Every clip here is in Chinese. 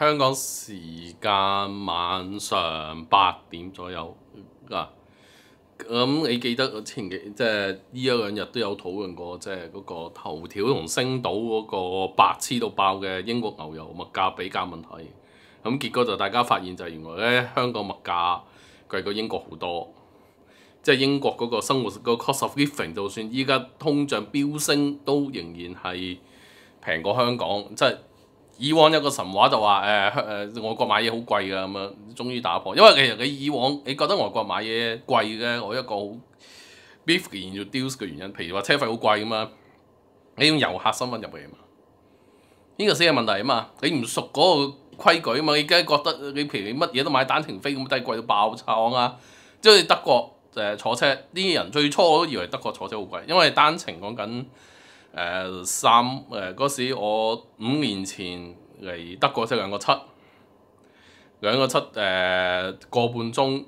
香港時間晚上八點左右啊，咁你記得前幾即系依一兩日都有討論過，即係嗰個頭條同星島嗰個白痴到爆嘅英國牛油物價比較問題，咁結果就大家發現就原來咧香港物價。貴過英國好多，即係英國嗰個生活個 cost of living 就算依家通脹飆升，都仍然係平過香港。即係以往一個神話就話誒誒外國買嘢好貴㗎咁樣，終於打破。因為其實你以往你覺得外國買嘢貴嘅，我一個好 big reduce 嘅原因，譬如話車費好貴咁嘛，你用遊客身份入嚟啊嘛，呢個先係問題啊嘛，你唔熟嗰個。規矩啊嘛，你梗係覺得你譬如你乜嘢都買單程飛咁低貴到爆倉啊！即係德國誒坐車啲人最初我都以為德國坐車好貴，因為單程講緊誒三誒嗰時我五年前嚟德國坐兩個七兩個七誒個半鐘誒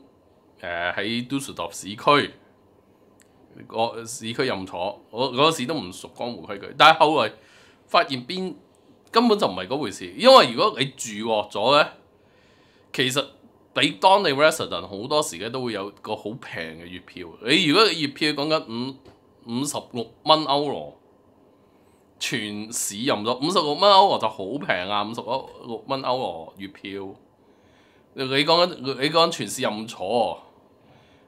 喺 Dusseldorf 市區個市區任坐，我嗰時都唔熟江湖規矩，但係後來發現邊根本就唔係嗰回事，因為如果你住落咗咧，其實比當地 resident 好多時咧都會有個好平嘅月票。你如果月票講緊五五十六蚊歐羅，全市任咗五十六蚊歐羅就好平啊！五十六蚊歐羅月票，你講緊你講全市任坐，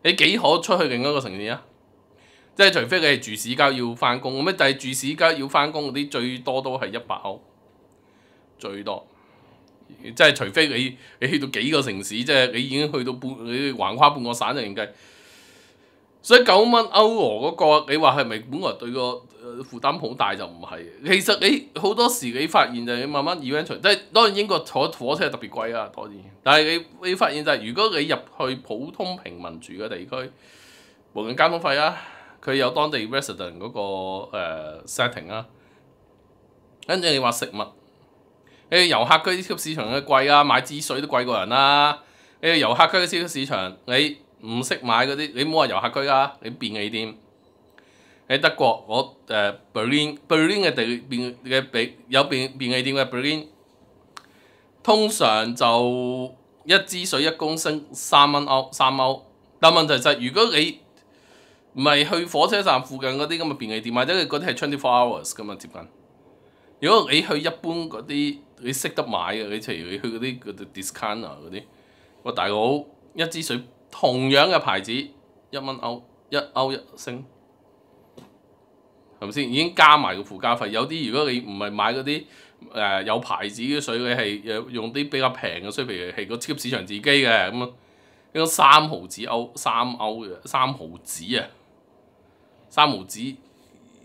你幾可出去另一個城市啊？即係除非你係住市郊要翻工，咁但係住市郊要翻工嗰啲最多都係一百歐。最多，即係除非你你去到幾個城市，即係你已經去到半，你橫跨半個省就咁計。所以九蚊歐羅嗰個，你話係咪本來對個負擔好大就唔係。其實你好多時你發現就係慢慢 event，即係當然英國坐火車特別貴啊，當然。但係你你發現就係如果你入去普通平民住嘅地區，無論交通費啊，佢有當地 resident 嗰個 setting 啊，跟住你話食物。誒遊客區啲超級市場嘅貴啊，買支水都貴過人啦！誒遊客區嘅超級市場，你唔識買嗰啲，你唔好話遊客區啦，你便利店喺德國，我誒 Berlin Berlin 嘅地便嘅便有便便利店嘅 Berlin，通常就一支水一公升三蚊歐三歐，但問題就係如果你唔係去火車站附近嗰啲咁嘅便利店，或者係嗰啲係 twenty four hours 咁啊接近，如果你去一般嗰啲。你識得買嘅，你譬如你去嗰啲嗰啲 discount 啊嗰啲，哇！大佬一支水同樣嘅牌子一蚊歐一歐一升，係咪先？已經加埋個附加費。有啲如果你唔係買嗰啲誒有牌子嘅水，你係用啲比較平嘅水，譬如係個超級市場自己嘅咁樣，應該三毫子歐三歐嘅三毫子啊，三毫子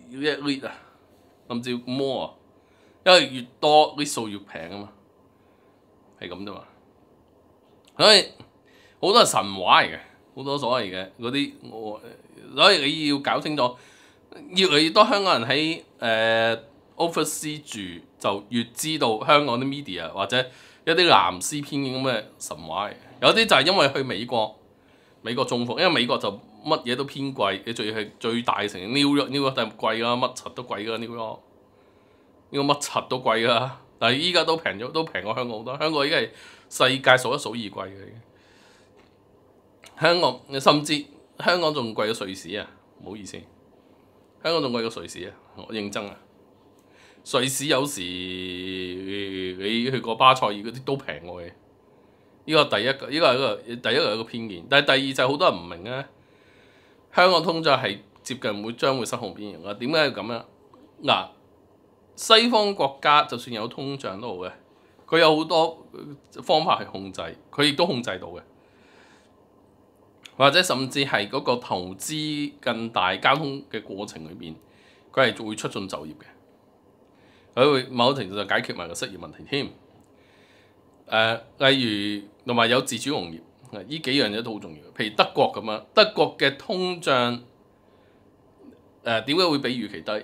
要一 lit 啊，咁就 more。因為越多啲數越平啊嘛，係咁啫嘛。所以好多神話嚟嘅，好多所謂嘅嗰啲，所以你要搞清楚。越嚟越多香港人喺誒 Oversea 住，就越知道香港啲 media 或者一啲南 C 偏咁嘅神話。有啲就係因為去美國，美國中服，因為美國就乜嘢都偏貴，你要係最大城成。New York New York 都貴啦，乜柒都貴㗎 New York。呢個乜柒都貴噶，但係依家都平咗，都平過香港好多。香港已經係世界數一數二貴嘅。香港甚至香港仲貴過瑞士啊！唔好意思，香港仲貴過瑞士啊！我認真啊！瑞士有時你去過巴塞爾嗰啲都平過嘅。呢個第一個，呢個係一個第一個一個偏見。但係第二就係好多人唔明啊！香港通脹係接近會將會失控邊形啊？點解要咁樣嗱？西方國家就算有通脹都好嘅，佢有好多方法去控制，佢亦都控制到嘅。或者甚至係嗰個投資更大交通嘅過程裏面，佢係會促進就業嘅，佢會某程度上解決埋個失業問題添。誒，例如同埋有自主業，呢幾樣嘢都好重要。譬如德國咁啊，德國嘅通脹誒點解會比預期低？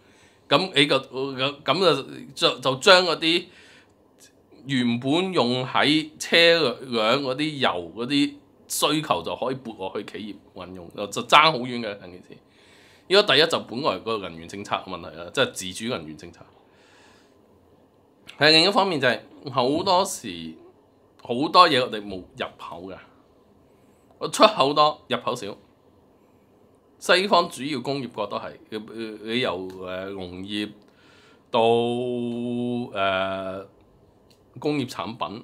咁你個咁就就就將嗰啲原本用喺車輛嗰啲油嗰啲需求就可以撥落去企業運用，就爭好遠嘅兩件事。呢果第一就本來個人員政策問題啦，即係自主人員政策。係另一方面就係好多時好多嘢我哋冇入口嘅，我出口多入口少。西方主要工業國都係你由誒農業到誒工業產品，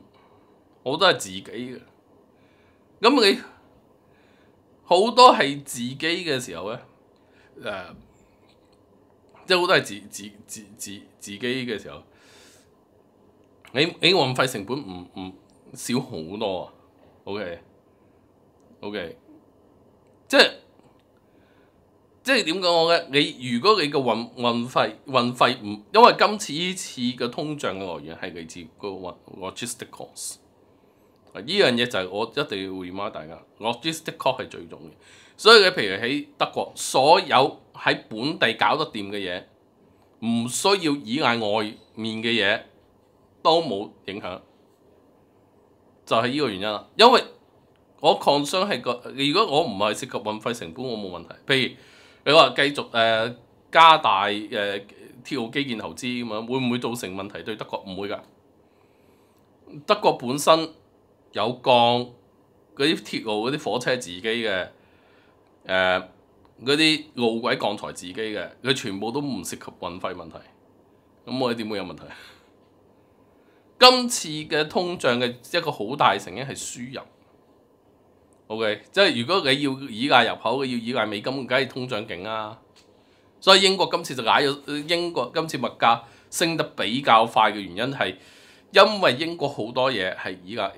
好多係自己嘅。咁你好多係自己嘅時候咧，誒即係好多係自自自自自己嘅時候，你你運費成本唔唔少好多啊。OK OK，即係。即係點講我嘅？你如果你個運運費運費唔，因為今次呢次嘅通脹嘅來源係嚟自個運 logistics。依樣嘢就係我一定要回孖大家 logistics 係最重要。所以你譬如喺德國，所有喺本地搞得掂嘅嘢，唔需要以賴外面嘅嘢，都冇影響。就係依個原因啦。因為我抗商係個，如果我唔係涉及運費成本，我冇問題。譬如你話繼續誒加大誒鐵路基建投資咁樣，會唔會造成問題對德國？唔會㗎，德國本身有鋼嗰啲鐵路嗰啲火車自己嘅誒嗰啲路軌鋼材自己嘅，佢全部都唔涉及運費問題，咁我哋點會有問題？今次嘅通脹嘅一個好大成因係輸入。O.K. 即係如果你要依賴入口嘅，要依賴美金，梗係通脹勁啦。所以英國今次就嗌咗英國今次物價升得比較快嘅原因係因為英國好多嘢係依家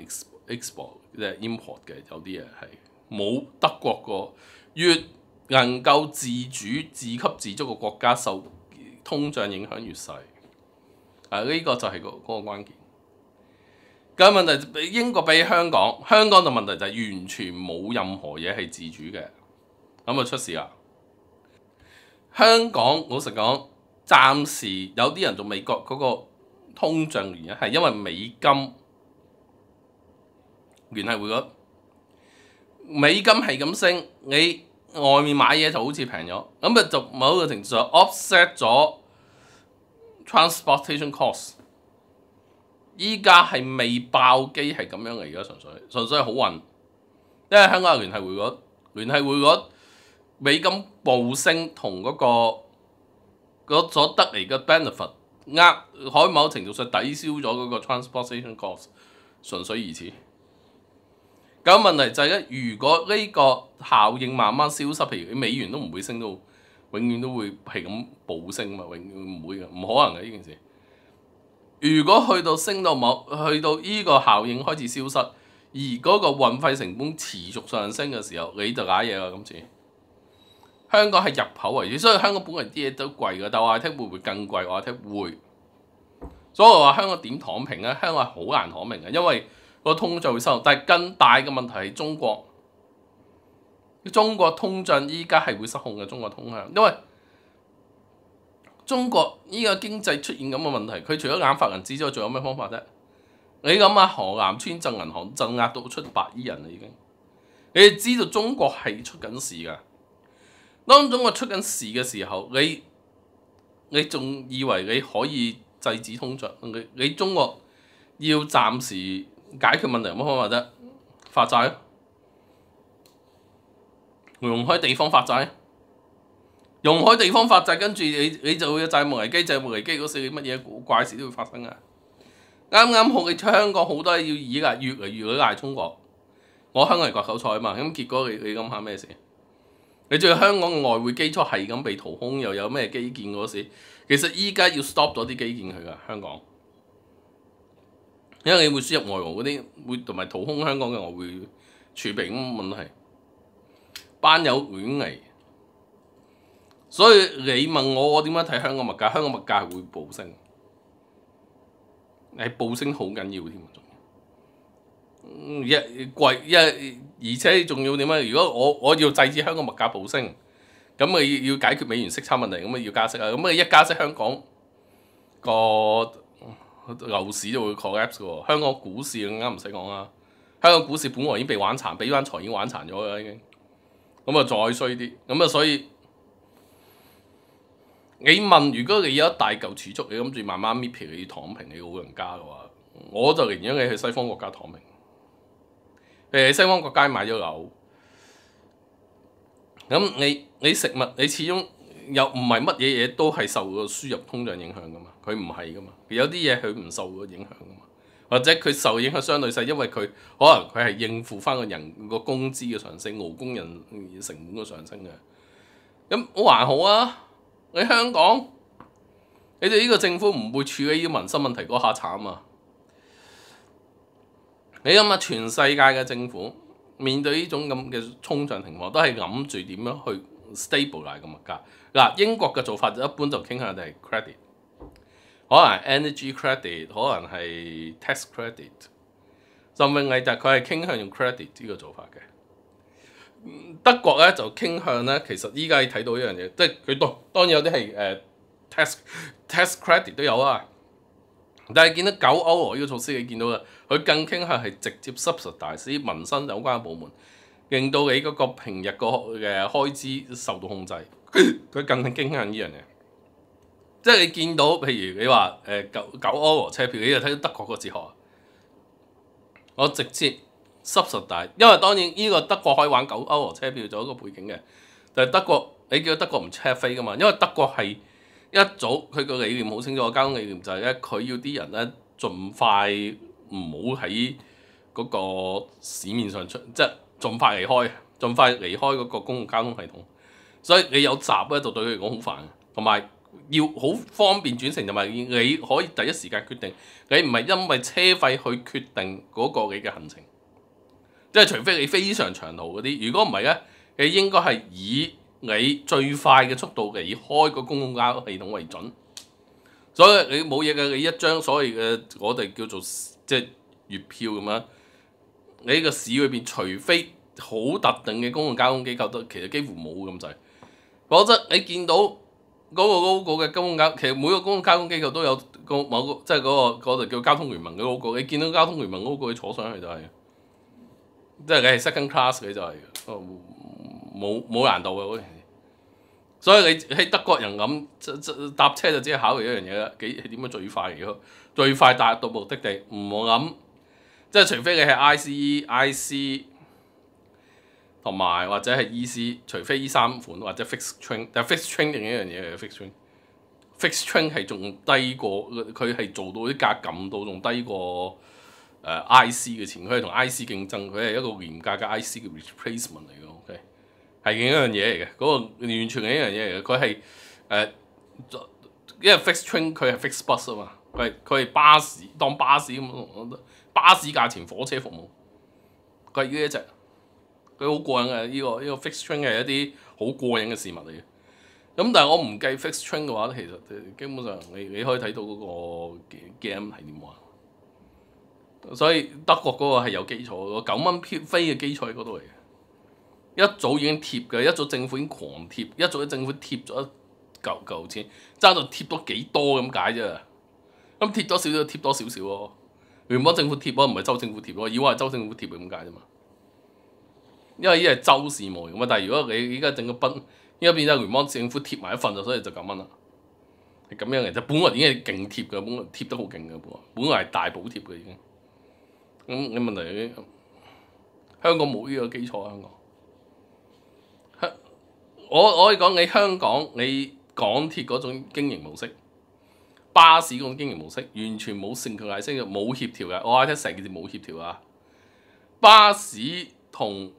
export 即係 import 嘅，有啲嘢係冇德國個越能夠自主自給自足嘅國家受通脹影響越細。啊，呢個就係個嗰個關鍵。咁問題，英國比香港，香港嘅問題就係完全冇任何嘢係自主嘅，咁啊出事啦。香港老實講，暫時有啲人做美國嗰個通脹原因係因為美金聯係匯率，美金係咁升，你外面買嘢就好似平咗，咁啊就某一個程度上 offset 咗 transportation cost。依家係未爆機係咁樣嘅，而家純粹純粹係好運，因為香港聯係匯率聯係匯率美金暴升同嗰個嗰所得嚟嘅 benefit，呃可以某程度上抵消咗嗰個 transportation cost，純粹如此。咁問題就係咧，如果呢個效應慢慢消失，譬如你美元都唔會升到，永遠都會係咁暴升嘛，永遠唔會嘅，唔可能嘅呢件事。如果去到升到某，去到依個效應開始消失，而嗰個運費成本持續上升嘅時候，你就假嘢啦。今次香港係入口為主，所以香港本地啲嘢都貴嘅。但系我聽會唔會更貴？我聽會。所以我話香港點躺平咧？香港係好難躺平嘅，因為個通脹會收，但係更大嘅問題係中國。中國通脹依家係會失控嘅，中國通脹，因為。中國呢個經濟出現咁嘅問題，佢除咗眼發銀紙之外，仲有咩方法啫？你諗下，河南村鎮銀行鎮壓到出百億人啦，已經。你哋知道中國係出緊事噶。當中國出緊事嘅時候，你你仲以為你可以制止通脹？你你中國要暫時解決問題有乜方法啫？發債咯，用開地方發債。容許地方發債，跟住你你就會有債務危機，債務危機嗰時乜嘢怪事都會發生啊！啱啱好你香港好多要以賴，越嚟越要賴中國。我香港係割韭菜啊嘛，咁結果你你諗下咩事？你仲要香港嘅外匯基礎係咁被掏空，又有咩基建嗰時？其實依家要 stop 咗啲基建佢噶香港，因為你會輸入外匯嗰啲，會同埋掏空香港嘅外匯儲備咁問題。班友遠危。所以你問我我點樣睇香港物價？香港物價係會暴升，係暴升好緊要添啊！一貴一，而且仲要點啊？如果我我要制止香港物價暴升，咁咪要解決美元息差問題，咁咪要加息啊？咁啊一加息香港個牛市就會 collapse 喎。香港股市啱唔使講啦，香港股市本來已經被玩殘，俾啲財已經玩殘咗啦已經。咁啊再衰啲，咁啊所以。你問，如果你有一大嚿儲蓄，你諗住慢慢搣皮，你躺平，你老人家嘅話，我就寧願你去西方國家躺平。誒，西方國家買咗樓，咁你你食物你始終又唔係乜嘢嘢都係受個輸入通脹影響噶嘛？佢唔係噶嘛？有啲嘢佢唔受個影響噶嘛？或者佢受影響相對細，因為佢可能佢係應付翻個人個工資嘅上升、勞工人成本嘅上升嘅。咁我還好啊。你香港，你哋呢個政府唔會處理呢啲民生問題嗰下慘啊！你諗下，全世界嘅政府面對呢種咁嘅衝脹情況，都係諗住點樣去 stable 嚟個物價。嗱，英國嘅做法就一般就傾向係 credit，可能 energy credit，可能係 tax credit，甚至係大佢係傾向用 credit 呢個做法嘅。德國咧就傾向咧，其實依家睇到一樣嘢，即係佢當當然有啲係誒 t e s t test credit 都有啊，但係見到九歐俄呢個措施你見到啦，佢更傾向係直接 subsidy，民生有關嘅部門令到你嗰個平日個嘅開支受到控制，佢更傾向呢樣嘢，即係你見到譬如你話誒九九歐俄車票，你就睇到德國個字學，我直接。濕實大，因為當然呢個德國可以玩九歐車票做一個背景嘅，但係德國你叫德國唔車飛㗎嘛？因為德國係一早佢個理念好清楚，交通理念就係咧佢要啲人咧盡快唔好喺嗰個市面上出，即係盡快離開，盡快離開嗰個公共交通系統。所以你有閘咧就對佢嚟講好煩，同埋要好方便轉乘，同埋你可以第一時間決定，你唔係因為車費去決定嗰個你嘅行程。即係除非你非常長途嗰啲，如果唔係咧，你應該係以你最快嘅速度離開個公共交通系統為準。所以你冇嘢嘅你一張所謂嘅我哋叫做即係月票咁樣，你個市裏邊除非好特定嘅公共交通機構都其實幾乎冇咁滯，否則你見到嗰個嗰個嘅公共交通，其實每個公共交通機構都有個某個即係嗰個我哋叫交通聯盟嘅嗰告，你見到交通聯盟嗰個你坐上去就係。即係你係 second class 嘅就係，冇冇難度嘅嗰陣所以你喺德國人咁，搭車就只係考佢一樣嘢啦，幾點樣最快嚟嘅？最快達到目的地，唔好諗。即係除非你係 ICE、IC 同埋或者係 EC，除非依三款或者 fixed train，但 fixed train 另一樣嘢係 fixed train。fixed train 係仲低過，佢係做到啲格感到，仲低過。誒 IC 嘅錢，佢係同 IC 競爭，佢係一個廉價嘅 IC 嘅 replacement 嚟嘅，OK 係另一樣嘢嚟嘅。嗰個完全係一樣嘢嚟嘅，佢係誒，因為 fixed train 佢係 fixed bus 啊嘛，佢係佢係巴士當巴士咁，巴士價錢火車服務，係呢一隻，佢好過癮嘅呢個呢個 fixed train 係一啲好過癮嘅事物嚟嘅。咁但係我唔計 fixed train 嘅話咧，其實基本上你你可以睇到嗰個 game 係點玩。所以德國嗰個係有基礎個，九蚊票飛嘅基礎喺嗰度嚟嘅。一早已經貼嘅，一早政府已經狂貼，一早政府貼咗一嚿嚿錢，爭到貼多幾多咁解啫。咁貼多少少貼多少少喎。聯邦政府貼咯，唔係州政府貼咯，以為係州政府貼咁解啫嘛。因為依係州市嚟嘅嘛，但係如果你依家整個賓，而家變咗聯邦政府貼埋一份就，所以就九蚊啦。係咁樣嘅，就本來已經勁貼嘅，本來貼得好勁嘅本來，本來係大補貼嘅已經。咁你問題香港冇呢個基礎啊！香港，我我可以講你香港你港鐵嗰種經營模式，巴士嗰種經營模式完全冇性條解釋嘅，冇協調嘅。我話你成件事冇協調啊！巴士同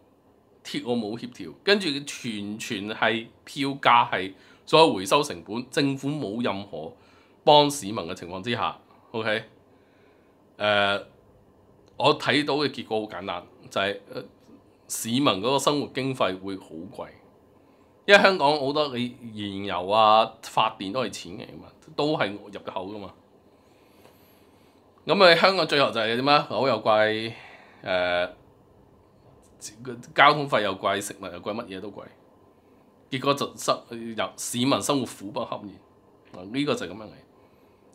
鐵我冇協調，跟住全全係票價係所有回收成本，政府冇任何幫市民嘅情況之下，OK 誒。我睇到嘅結果好簡單，就係市民嗰個生活經費會好貴，因為香港好多你燃油啊、發電都係錢嚟㗎嘛，都係入嘅口㗎嘛。咁你香港最後就係點啊？口又貴，誒，交通費又貴，食物又貴，乜嘢都貴，結果就生入市民生活苦不堪言。呢個就係咁樣嚟。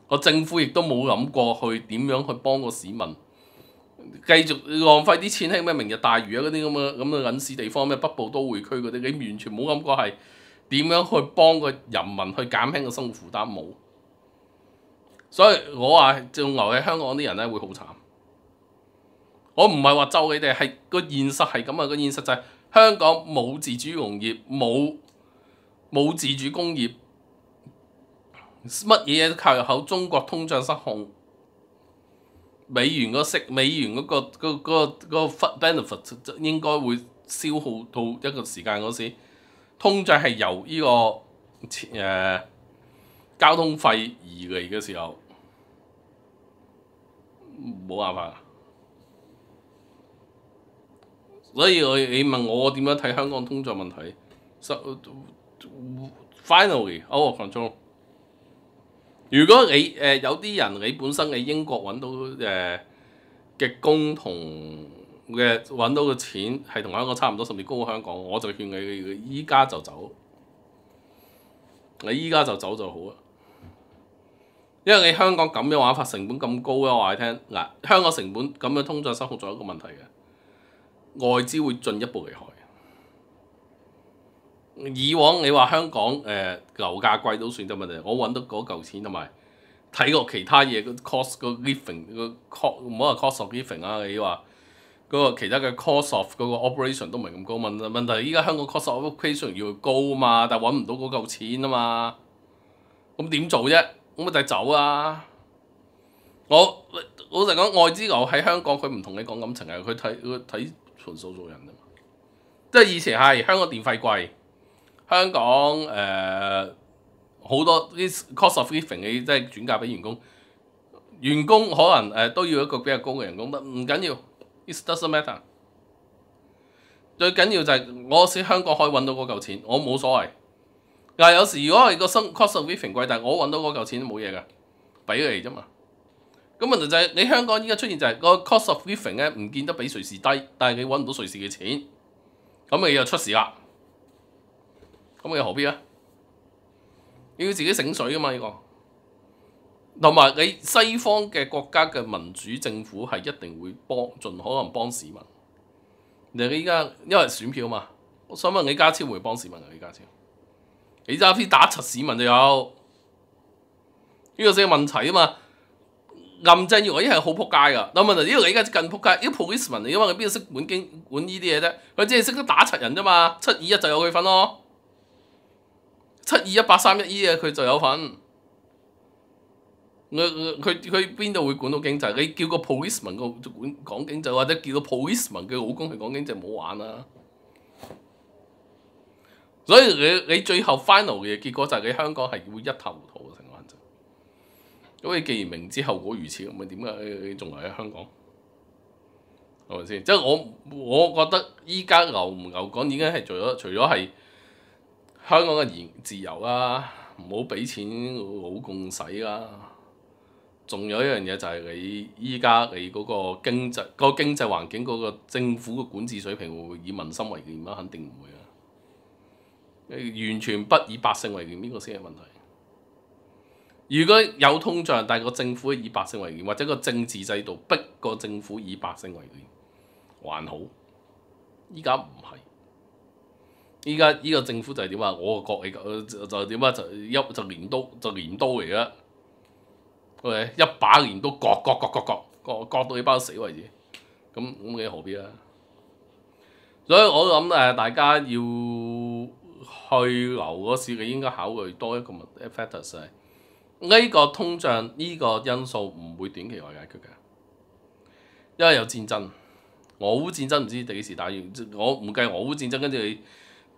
個政府亦都冇諗過去點樣去幫個市民。繼續浪費啲錢喺咩明日大魚啊嗰啲咁嘅咁嘅隕視地方咩北部都會區嗰啲，你完全冇感覺係點樣去幫個人民去減輕個生活負擔冇。所以我話仲留喺香港啲人咧會好慘。我唔係話咒你哋，係個現實係咁啊個現實就係香港冇自主農業，冇冇自主工業，乜嘢都靠入口，中國通脹失控。美元嗰息，美元嗰個嗰嗰個嗰個 e n e f i t 應該會消耗到一個時間嗰時，通脹係由呢個誒交通費而嚟嘅時候，冇辦法。所以我你問我點樣睇香港通脹問題，finally out o control。如果你誒有啲人你本身喺英國揾到誒嘅工同嘅揾到嘅錢係同香港差唔多，甚至高過香港，我就勸你依家就走，你依家就走就好啦，因為你香港咁樣玩法成本咁高啊！我話你聽嗱，香港成本咁樣通脹收复仲有一個問題嘅，外資會進一步离开。以往你話香港誒樓價貴都算得問題，我揾到嗰嚿錢同埋睇過其他嘢個 cost 個 living 個 cost 唔好話 cost of living 啊，你話嗰個其他嘅 cost of 嗰個 operation 都唔係咁高問問題，依家香港 cost of operation 要高啊嘛，但係揾唔到嗰嚿錢啊嘛，咁點做啫？咁咪就係走啊！我老實講，外資牛喺香港佢唔同你講感情嘅，佢睇佢睇純數做人啊嘛。即係以前係香港電費貴。香港誒好多啲 cost of living 嘅即係轉嫁俾員工，員工可能誒都要一個比較高嘅人工唔緊要，it doesn't matter。最緊要就係我喺香港可以揾到嗰嚿錢，我冇所謂。但係有時如果係個生 cost of living 貴，但係我揾到嗰嚿錢都冇嘢㗎，俾你嚟啫嘛。咁問題就係你香港依家出現就係個 cost of living 咧唔見得比瑞士低，但係你揾唔到瑞士嘅錢，咁你又出事啦。咁你何必咧？要自己醒水噶嘛？呢個同埋你西方嘅國家嘅民主政府係一定會幫，儘可能幫市民。你依家因為選票嘛，我想問你家超會幫市民嘅？你家超？你而家先打柒市民就有呢個先問題啊嘛。林鄭月娥一係好撲街噶，但問題，呢個你而家近撲街，c e m 市民嚟，因為佢邊度識管經管呢啲嘢啫，佢只係識得打柒人啫嘛，七二一就有佢份咯。七二一八三一 E 啊，佢就有份。佢佢佢邊度會管到經濟？你叫個 policeman 個管講經濟，或者叫個 policeman 嘅老公去講經濟，唔好玩啦。所以你你最後 final 嘅結果就係你香港係會一塌糊塗嘅成個行政。咁你既然明知後果如此，咁咪點解你仲嚟喺香港？係咪先？即係我我覺得依家牛唔牛港已經係除咗除咗係。香港嘅言自由啦，唔好俾錢老共使啦。仲有一樣嘢就係你依家你嗰個經濟個經濟環境嗰個政府嘅管治水平會以民心為念嗎？肯定唔會啊！完全不以百姓為念，呢個先係問題。如果有通脹，但個政府以百姓為念，或者個政治制度逼個政府以百姓為念，還好。依家唔係。依家依個政府就係點啊？我個國就點啊？就一就鐮刀就鐮刀嚟噶。O.K. 一把鐮刀割割割割割割割到你包死為止，咁咁你何必啊？所以我諗誒，大家要去留嗰時，你應該考慮多一個物 effect 係呢個通脹呢個因素唔會短期內解決嘅，因為有戰爭，俄烏戰爭唔知第幾時打完，我唔計俄烏戰爭，跟住你。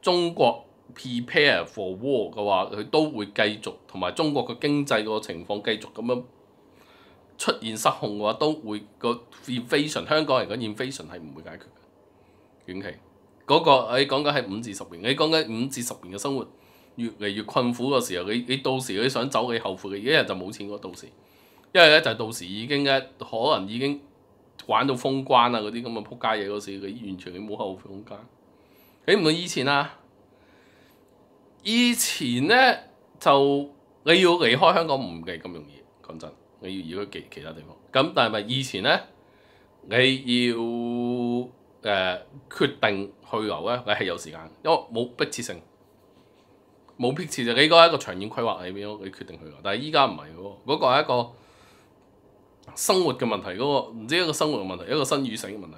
中國 prepare for war 嘅話，佢都會繼續同埋中國嘅經濟個情況繼續咁樣出現失控嘅話，都會個 inflation 香港人嘅 inflation 係唔會解決嘅。短期嗰個你講緊係五至十年，你講緊五至十年嘅生活越嚟越困苦嘅時候，你你到時你想走你後悔嘅，一係就冇錢個到時，一係咧就到時已經咧可能已經玩到封關啊嗰啲咁嘅撲街嘢嗰時，佢完全你冇後悔空間。你唔係以前啊？以前咧就你要離開香港唔係咁容易，講真，你要如去其其他地方。咁但係咪以前咧你要誒決定去留咧？你係有時間，因為冇迫切性，冇迫切性，你嗰一個長遠規劃裏邊，你決定去留。但係依家唔係喎，嗰個係一個生活嘅問題，嗰個唔知一個生活嘅問題，一個新與性嘅問題。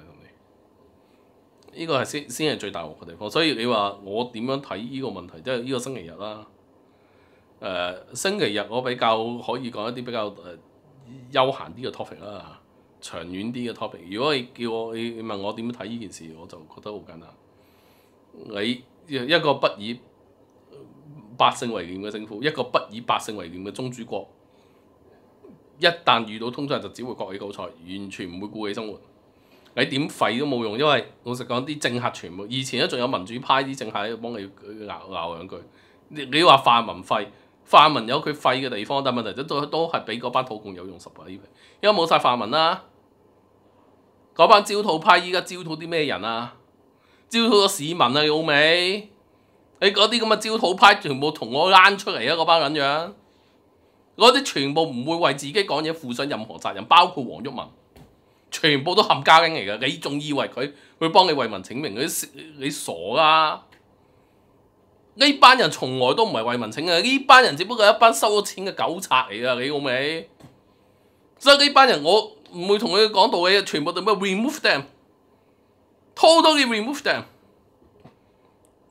呢個係先先係最大鑊嘅地方，所以你話我點樣睇呢個問題，即係呢個星期日啦。星期日我比較可以講一啲比較誒休閒啲嘅 topic 啦，長遠啲嘅 topic。如果你叫我你問我點樣睇呢件事，我就覺得好簡單。你一個不以百姓為念嘅政府，一個不以百姓為念嘅宗主國，一旦遇到通脹就只會割起韭菜，完全唔會顧起生活。你點廢都冇用，因為老實講啲政客全部，以前咧仲有民主派啲政客幫你咬咬兩句。你你話泛民廢，泛民有佢廢嘅地方，但問題都都都係俾嗰班土共有用十倍。因為冇曬泛民啦，嗰班招土派依家招土啲咩人啊？招土個市民啊，你冇未？你嗰啲咁嘅招土派全部同我啱出嚟啊！嗰班咁樣，嗰啲全部唔會為自己講嘢負上任何責任，包括黃毓民。全部都冚家拎嚟噶，你仲以為佢會幫你為民請命？你傻啦！呢班人從來都唔係為民請命，呢班人只不過係一班收咗錢嘅狗賊嚟噶，你好未？所以呢班人我唔會同佢講道理，全部都咩 remove them，totally remove them，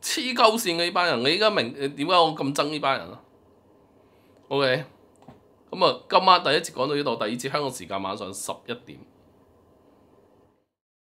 黐鳩線嘅呢班人，你而家明點解我咁憎呢班人啊？OK，咁啊，今晚第一節講到呢度，第二節香港時間晚上十一點。